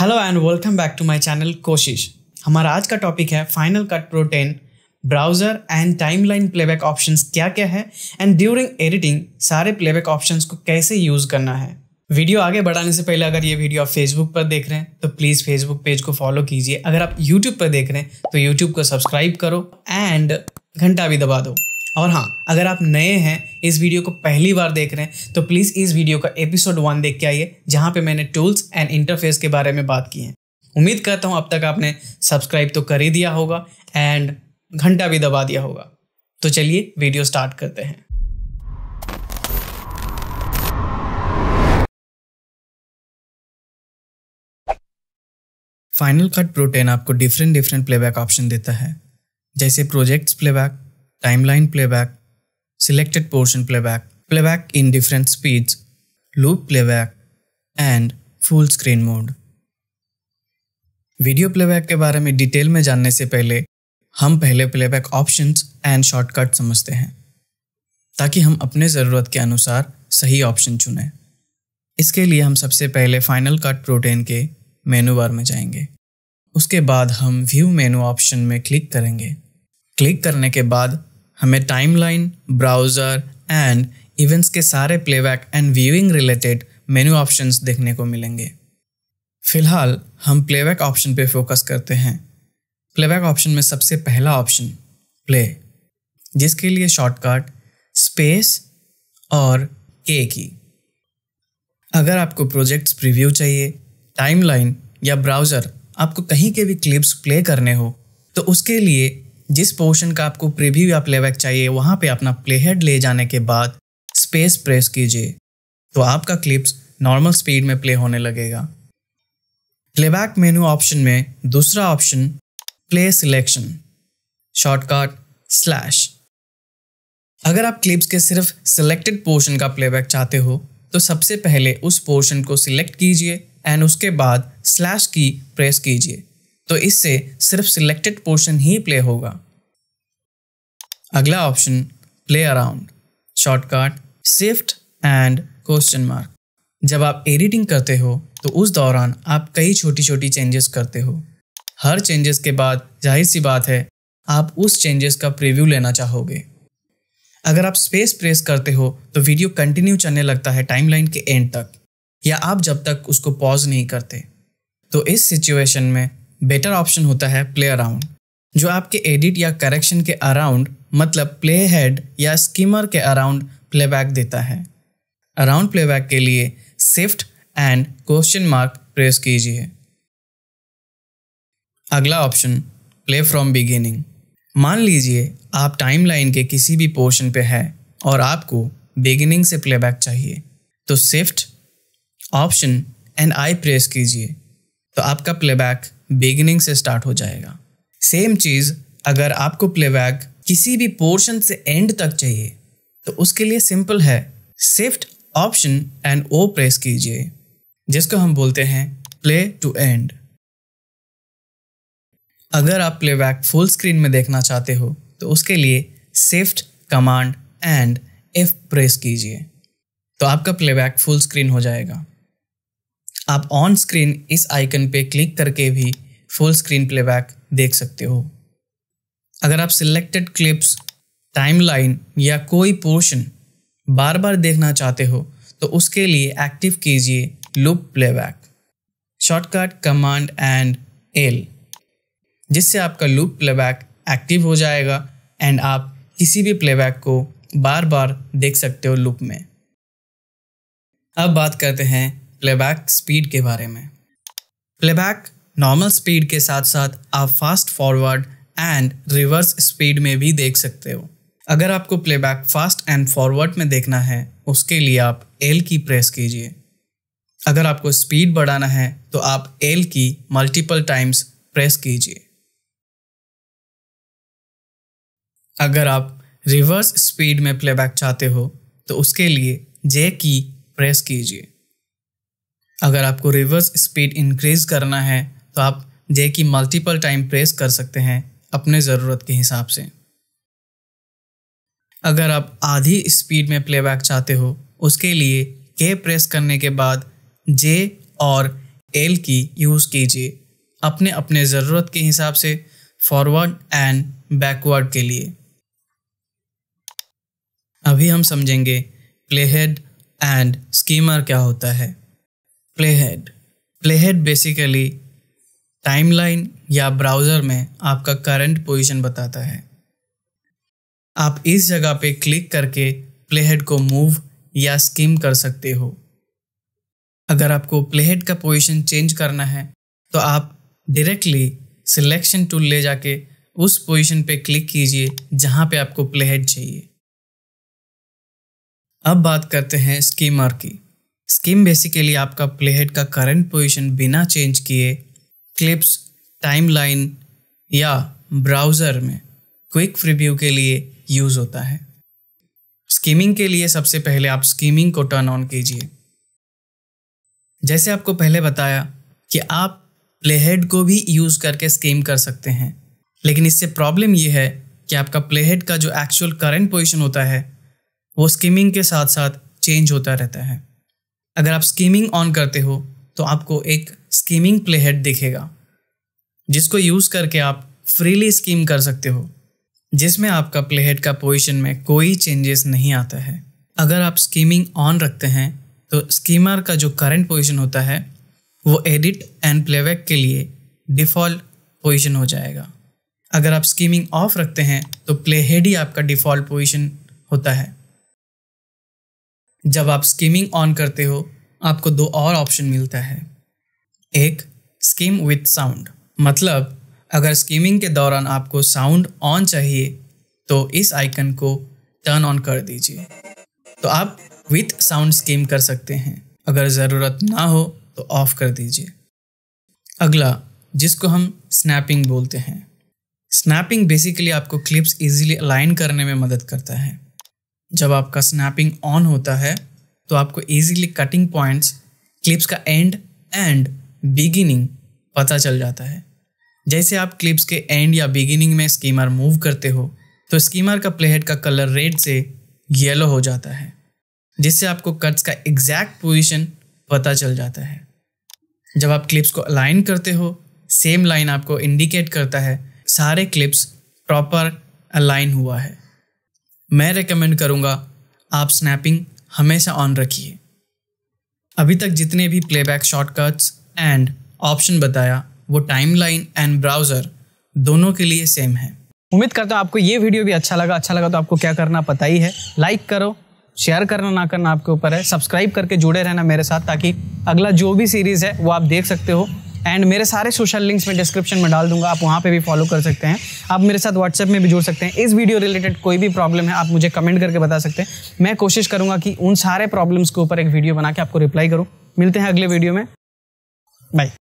Hello and welcome back to my channel कोशिश हमारा आज का टॉपिक है final cut pro browser and timeline playback options क्या क्या है एंड ड्यूरिंग एडिटिंग सारे प्लेबैक ऑप्शंस को कैसे यूज़ करना है वीडियो आगे बढ़ाने से पहले अगर ये वीडियो आप फेसबुक पर देख रहे हैं तो प्लीज़ फेसबुक पेज को फॉलो कीजिए अगर आप यूट्यूब पर देख रहे हैं तो यूट्यूब को सब्सक्राइब करो एंड घंटा भी दबा दो और हाँ अगर आप नए हैं इस वीडियो को पहली बार देख रहे हैं तो प्लीज़ इस वीडियो का एपिसोड वन देख के आइए जहाँ पे मैंने टूल्स एंड इंटरफेस के बारे में बात की है उम्मीद करता हूँ अब तक आपने सब्सक्राइब तो कर ही दिया होगा एंड घंटा भी दबा दिया होगा तो चलिए वीडियो स्टार्ट करते हैं फाइनल कट प्रोटेन आपको डिफरेंट डिफरेंट प्लेबैक ऑप्शन देता है जैसे projects playback timeline playback, selected portion playback, playback in different speeds, loop playback, and full screen mode. Video playback के बारे में डिटेल में जानने से पहले हम पहले प्लेबैक ऑप्शंस एंड शॉर्टकट समझते हैं ताकि हम अपने ज़रूरत के अनुसार सही ऑप्शन चुनें इसके लिए हम सबसे पहले फाइनल कट प्रोटीन के मेनू बार में जाएंगे उसके बाद हम व्यू मेनू ऑप्शन में क्लिक करेंगे क्लिक करने के बाद हमें टाइमलाइन, ब्राउज़र एंड इवेंट्स के सारे playback and viewing related menu options देखने को मिलेंगे फिलहाल हम प्लेबैक ऑप्शन पे फोकस करते हैं प्लेबैक ऑप्शन में सबसे पहला ऑप्शन प्ले जिसके लिए शॉर्टकट स्पेस और ए की अगर आपको प्रोजेक्ट्स प्रीव्यू चाहिए टाइमलाइन या ब्राउज़र आपको कहीं के भी क्लिप्स प्ले करने हो तो उसके लिए जिस पोर्शन का आपको प्रीव्यू या प्लेबैक चाहिए वहाँ पे अपना प्लेहेड ले जाने के बाद स्पेस प्रेस कीजिए तो आपका क्लिप्स नॉर्मल स्पीड में प्ले होने लगेगा प्लेबैक मेनू ऑप्शन में दूसरा option play selection shortcut slash अगर आप क्लिप्स के सिर्फ सिलेक्टेड पोर्शन का प्लेबैक चाहते हो तो सबसे पहले उस पोर्शन को सिलेक्ट कीजिए एंड उसके बाद स्लैश की प्रेस कीजिए तो इससे सिर्फ सिलेक्टेड पोर्शन ही प्ले होगा अगला option play around shortcut shift and question mark जब आप एडिटिंग करते हो तो उस दौरान आप कई छोटी छोटी चेंजेस करते हो हर चेंजेस के बाद जाहिर सी बात है आप उस चेंजेस का प्रीव्यू लेना चाहोगे अगर आप स्पेस प्रेस करते हो तो वीडियो कंटिन्यू चलने लगता है टाइमलाइन के एंड तक या आप जब तक उसको पॉज नहीं करते तो इस सिचुएशन में बेटर ऑप्शन होता है प्ले अराउंड जो आपके एडिट या करेक्शन के अराउंड मतलब प्ले हेड या स्कीमर के अराउंड प्लेबैक देता है अराउंड प्लेबैक के लिए shift and question mark press कीजिए अगला ऑप्शन प्ले फ्रॉम बिगिनिंग मान लीजिए आप टाइमलाइन के किसी भी पोर्शन पे हैं और आपको बिगिनिंग से प्लेबैक चाहिए तो shift option and I press कीजिए तो आपका प्लेबैक बिगिनिंग से स्टार्ट हो जाएगा सेम चीज़ अगर आपको प्लेबैक किसी भी पोर्शन से एंड तक चाहिए तो उसके लिए सिंपल है shift option and O press कीजिए जिसको हम बोलते हैं प्ले टू एंड अगर आप प्लेबैक फुल स्क्रीन में देखना चाहते हो तो उसके लिए shift command and F press कीजिए तो आपका प्लेबैक फुल स्क्रीन हो जाएगा आप ऑन स्क्रीन इस आइकन पे क्लिक करके भी फुल स्क्रीन प्लेबैक देख सकते हो अगर आप सिलेक्टेड क्लिप्स टाइमलाइन या कोई पोर्शन बार बार देखना चाहते हो तो उसके लिए एक्टिव कीजिए loop playback shortcut command and L जिससे आपका लूप प्लेबैक एक्टिव हो जाएगा एंड आप किसी भी प्लेबैक को बार बार देख सकते हो लूप में अब बात करते हैं प्लेबैक स्पीड के बारे में प्लेबैक नॉर्मल स्पीड के साथ साथ आप fast forward and reverse speed में भी देख सकते हो अगर आपको प्लेबैक फास्ट एंड फॉरवर्ड में देखना है उसके लिए आप एल की प्रेस कीजिए अगर आपको स्पीड बढ़ाना है तो आप एल की मल्टीपल टाइम्स प्रेस कीजिए अगर आप रिवर्स स्पीड में प्लेबैक चाहते हो तो उसके लिए जे की प्रेस कीजिए अगर आपको रिवर्स स्पीड इंक्रीज करना है तो आप जे की मल्टीपल टाइम प्रेस कर सकते हैं अपने ज़रूरत के हिसाब से अगर आप आधी स्पीड में प्लेबैक चाहते हो उसके लिए के प्रेस करने के बाद जे और एल की यूज़ कीजिए अपने अपने ज़रूरत के हिसाब से फॉरवर्ड एंड बैकवर्ड के लिए अभी हम समझेंगे प्लेहेड एंड स्कीमर क्या होता है प्लेहेड प्लेहेड बेसिकली टाइमलाइन या ब्राउज़र में आपका करंट पोजीशन बताता है आप इस जगह पे क्लिक करके प्लेहेड को मूव या स्किम कर सकते हो अगर आपको प्लेहेड का पोजीशन चेंज करना है तो आप डायरेक्टली सिलेक्शन टूल ले जाके उस पोजीशन पे क्लिक कीजिए जहाँ पे आपको प्लेहेड चाहिए अब बात करते हैं स्कीमर की स्कीम बेसिकली आपका प्लेहेड का करंट पोजीशन बिना चेंज किए क्लिप्स टाइमलाइन या ब्राउज़र में क्विक रिव्यू के लिए यूज़ होता है स्कीमिंग के लिए सबसे पहले आप स्कीमिंग को टर्न ऑन कीजिए जैसे आपको पहले बताया कि आप प्लेहेड को भी यूज़ करके स्कीम कर सकते हैं लेकिन इससे प्रॉब्लम यह है कि आपका प्लेहेड का जो एक्चुअल करंट पोजीशन होता है वो स्कीमिंग के साथ साथ चेंज होता रहता है अगर आप स्कीमिंग ऑन करते हो तो आपको एक स्कीमिंग प्लेहेड दिखेगा जिसको यूज़ करके आप फ्रीली स्कीम कर सकते हो जिसमें आपका प्लेहेड का पोजीशन में कोई चेंजेस नहीं आता है अगर आप स्कीमिंग ऑन रखते हैं तो स्कीमर का जो करंट पोजीशन होता है वो एडिट एंड प्लेबैक के लिए डिफ़ॉल्ट पोजीशन हो जाएगा अगर आप स्कीमिंग ऑफ रखते हैं तो प्लेहेड ही आपका डिफ़ॉल्ट पोजीशन होता है जब आप स्कीमिंग ऑन करते हो आपको दो और ऑप्शन मिलता है एक स्कीम विथ साउंड मतलब अगर स्कीमिंग के दौरान आपको साउंड ऑन चाहिए तो इस आइकन को टर्न ऑन कर दीजिए तो आप विथ साउंड स्कीम कर सकते हैं अगर ज़रूरत ना हो तो ऑफ कर दीजिए अगला जिसको हम स्नैपिंग बोलते हैं स्नैपिंग बेसिकली आपको क्लिप्स इजीली अलाइन करने में मदद करता है जब आपका स्नैपिंग ऑन होता है तो आपको इजीली कटिंग पॉइंट्स क्लिप्स का एंड एंड बिगिनिंग पता चल जाता है जैसे आप क्लिप्स के एंड या बिगिनिंग में स्कीमर मूव करते हो तो स्कीमर का प्लेहेड का कलर रेड से येलो हो जाता है जिससे आपको कट्स का एग्जैक्ट पोजीशन पता चल जाता है जब आप क्लिप्स को अलाइन करते हो सेम लाइन आपको इंडिकेट करता है सारे क्लिप्स प्रॉपर अलाइन हुआ है मैं रेकमेंड करूँगा आप स्नैपिंग हमेशा ऑन रखिए अभी तक जितने भी प्लेबैक शॉर्टकट्स एंड ऑप्शन बताया वो टाइमलाइन एंड ब्राउज़र दोनों के लिए सेम है उम्मीद करता हूँ आपको ये वीडियो भी अच्छा लगा अच्छा लगा तो आपको क्या करना पता ही है लाइक करो शेयर करना ना करना आपके ऊपर है सब्सक्राइब करके जुड़े रहना मेरे साथ ताकि अगला जो भी सीरीज़ है वो आप देख सकते हो एंड मेरे सारे सोशल लिंक्स मैं डिस्क्रिप्शन में डाल दूंगा आप वहाँ पे भी फॉलो कर सकते हैं आप मेरे साथ व्हाट्सएप में भी जुड़ सकते हैं इस वीडियो रिलेटेड कोई भी प्रॉब्लम है आप मुझे कमेंट करके बता सकते हैं मैं कोशिश करूँगा कि उन सारे प्रॉब्लम्स के ऊपर एक वीडियो बना के आपको रिप्लाई करूँ मिलते हैं अगले वीडियो में बाय